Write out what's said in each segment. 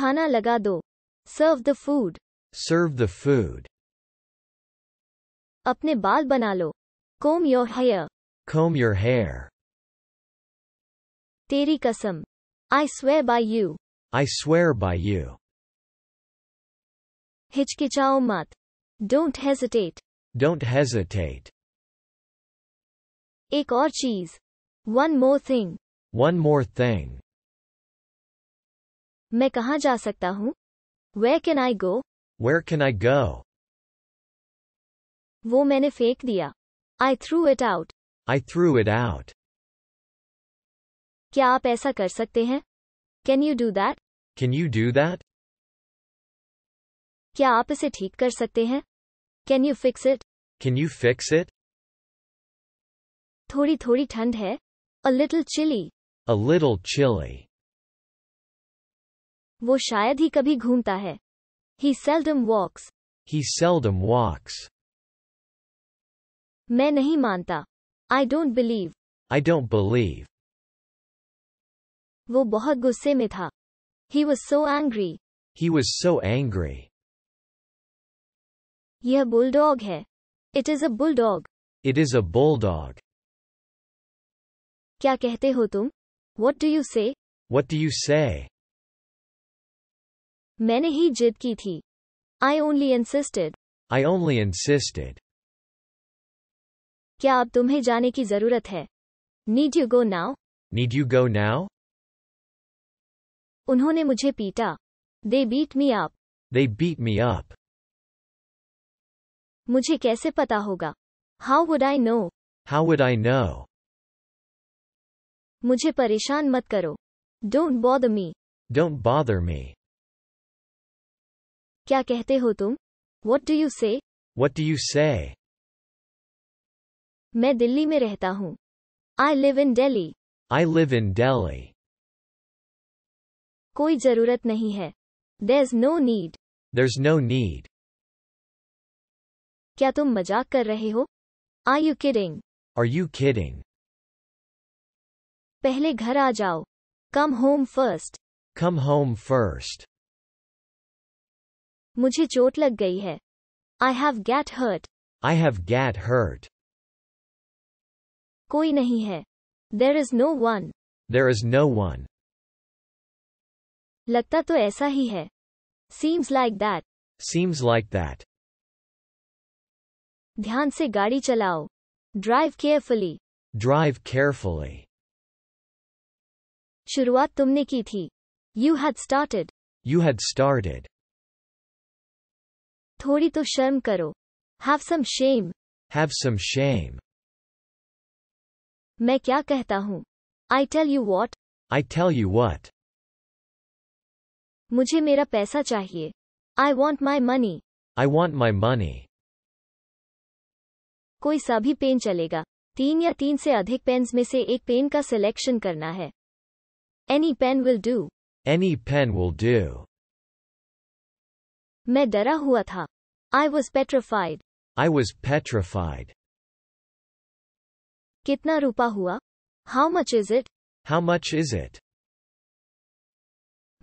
खाना लगा दो Serve the food. Serve the food. अपने बाल बना लो comb your hair comb your hair तेरी कसम I swear by you I swear by you हिचकिचाओ मत Don't hesitate. Don't hesitate. एक और चीज. One more thing. One more thing. मैं कहाँ जा सकता हूँ Where can I go? Where can I go? वो मैंने फेंक दिया I threw it out. I threw it out. क्या आप ऐसा कर सकते हैं Can you do that? Can you do that? क्या आप इसे ठीक कर सकते हैं Can you fix it? Can you fix it? थोड़ी थोड़ी ठंड है A little chilly. A little chilly. वो शायद ही कभी घूमता है He seldom walks. He seldom walks. मैं नहीं मानता. I don't believe. I don't believe. वो बहुत गुस्से में था. He was so angry. He was so angry. यह बुलडॉग है. It is a bulldog. It is a bulldog. क्या कहते हो तुम? What do you say? What do you say? मैंने ही जिद की थी I only insisted I only insisted क्या अब तुम्हें जाने की जरूरत है need you go now need you go now उन्होंने मुझे पीटा they beat me up they beat me up मुझे कैसे पता होगा how would I know how would I know मुझे परेशान मत करो don't bother me don't bother me क्या कहते हो तुम what do you say what do you से मैं दिल्ली में रहता हूँ I live in Delhi I live in Delhi कोई जरूरत नहीं है there is no need there is no need क्या तुम मजाक कर रहे हो I you kidding are you kidding पहले घर आ जाओ come home first come home first मुझे चोट लग गई है I have got hurt I have got hurt कोई नहीं है there is no one there is no one लगता तो ऐसा ही है seems like that seems like that ध्यान से गाड़ी चलाओ ड्राइव केयरफुली ड्राइव केयरफुली शुरुआत तुमने की थी you had started you had started थोड़ी तो शर्म करो have some shame have some shame मैं क्या कहता हूँ I tell you what I tell you what मुझे मेरा पैसा चाहिए I want my money I want my money कोई सा भी पेन चलेगा तीन या तीन से अधिक पेन में से एक पेन का सिलेक्शन करना है any pen will do any pen will do मैं डरा हुआ था आई वॉज पेट्रोफाइड आई वॉज पेट्रोफाइड कितना रुपा हुआ how much is it how much is it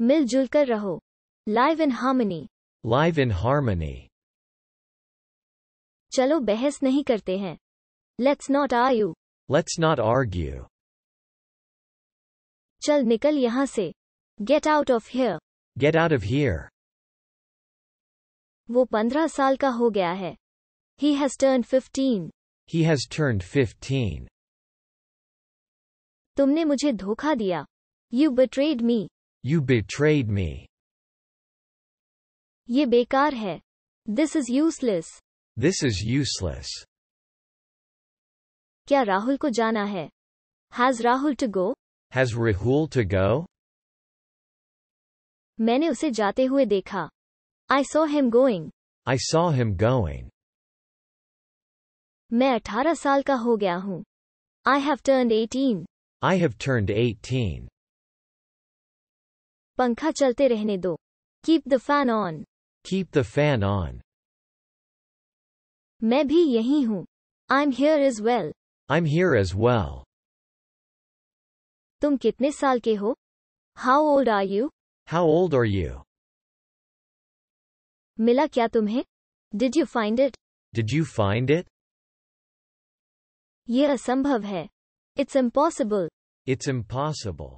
मिलजुल कर रहो live in harmony live in harmony चलो बहस नहीं करते हैं let's not argue let's not argue चल निकल यहाँ से get out of here get out of here वो पंद्रह साल का हो गया है He has turned 15. He has turned 15. तुमने मुझे धोखा दिया. You betrayed me. You betrayed me. ये बेकार है. This is useless. This is useless. क्या राहुल को जाना है? Has Rahul to go? Has Rahul to go? मैंने उसे जाते हुए देखा. I saw him going. I saw him going. मैं 18 साल का हो गया हूँ. I have turned 18. I have turned 18. पंखा चलते रहने दो. Keep the fan on. Keep the fan on. मैं भी यहीं हूँ. I'm here as well. I'm here as well. तुम कितने साल के हो? How old are you? How old are you? मिला क्या तुम्हें did you find it did you find it ये असंभव है इट्स इम्पॉसिबल इट्स इम्पॉसिबल